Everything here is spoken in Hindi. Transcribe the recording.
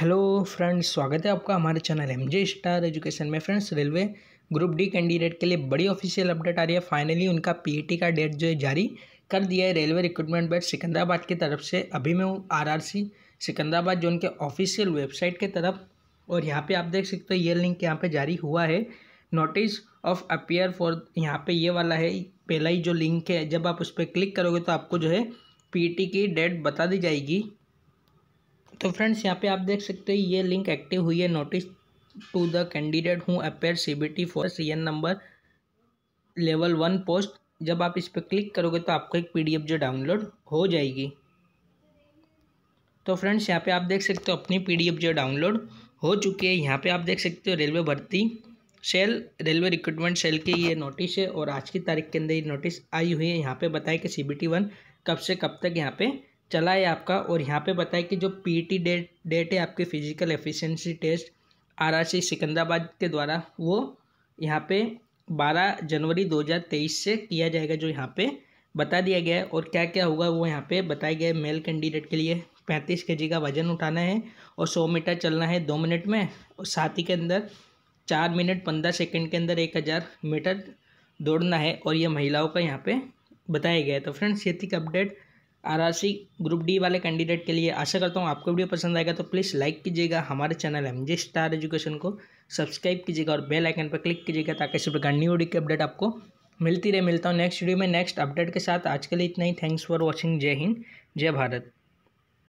हेलो फ्रेंड्स स्वागत है आपका हमारे channel M J star education में friends railway group D candidate के लिए बड़ी ऑफिशियल अपडेट आ रही है फाइनली उनका पीईटी e का डेट जो है जारी कर दिया है रेलवे रिक्रूटमेंट बैच सिकंदराबाद की तरफ से अभी मैं हूँ आरआरसी सिकंदराबाद जो उनके ऑफिशियल वेबसाइट के तरफ और यहाँ पर आप देख सकते हो ये लिंक यहाँ पर जारी हुआ है नोटिस ऑफ अपियर फॉर यहाँ पर ये वाला है पहला ही जो लिंक है जब आप उस पर क्लिक करोगे तो आपको जो है पी e की डेट बता दी जाएगी तो फ्रेंड्स यहाँ पे आप देख सकते हो ये लिंक एक्टिव हुई है notice to the candidate who appear C B T for C N number level one post जब आप इस पर क्लिक करोगे तो आपको एक पीडीएफ जो डाउनलोड हो जाएगी तो फ्रेंड्स यहाँ पे आप देख सकते हो अपनी पीडीएफ जो डाउनलोड हो चुकी है यहाँ पे आप देख सकते हो रेलवे भर्ती सेल रेलवे रिक्रूटमेंट सेल की ये नोटिस है और आज की तारीख के अंदर ये नोटिस आई हुई है यहाँ पे बताया कि सी बी टी वन कब से कब तक यहाँ पे चला है आपका और यहाँ पे बताया कि जो पीटी डेट डेट है आपके physical efficiency test RRC Secunderabad के द्वारा वो यहाँ पे 12 जनवरी 2023 से किया जाएगा जो यहाँ पे बता दिया गया है और क्या क्या होगा वो यहाँ पे बताया गया है मेल कैंडिडेट के लिए पैंतीस के का वजन उठाना है और सौ मीटर चलना है दो मिनट में और साथ ही के अंदर चार मिनट पंद्रह सेकेंड के अंदर एक हज़ार मीटर दौड़ना है और ये महिलाओं का यहाँ पर बताया गया है तो फ्रेंड्स ये थी अपडेट आरआरसी ग्रुप डी वाले कैंडिडेट के लिए आशा करता हूँ आपको वीडियो पसंद आएगा तो प्लीज़ लाइक कीजिएगा हमारे channel M J star education को सब्सक्राइब कीजिएगा और बेल आइकन पर क्लिक कीजिएगा ताकि इस प्रकार न्यू वीडियो की अपडेट आपको मिलती रहे मिलता हूँ नेक्स्ट वीडियो में नेक्स्ट अपडेट के साथ आज के लिए इतना ही थैंक्स फॉर वॉचिंग जय हिंद जय भारत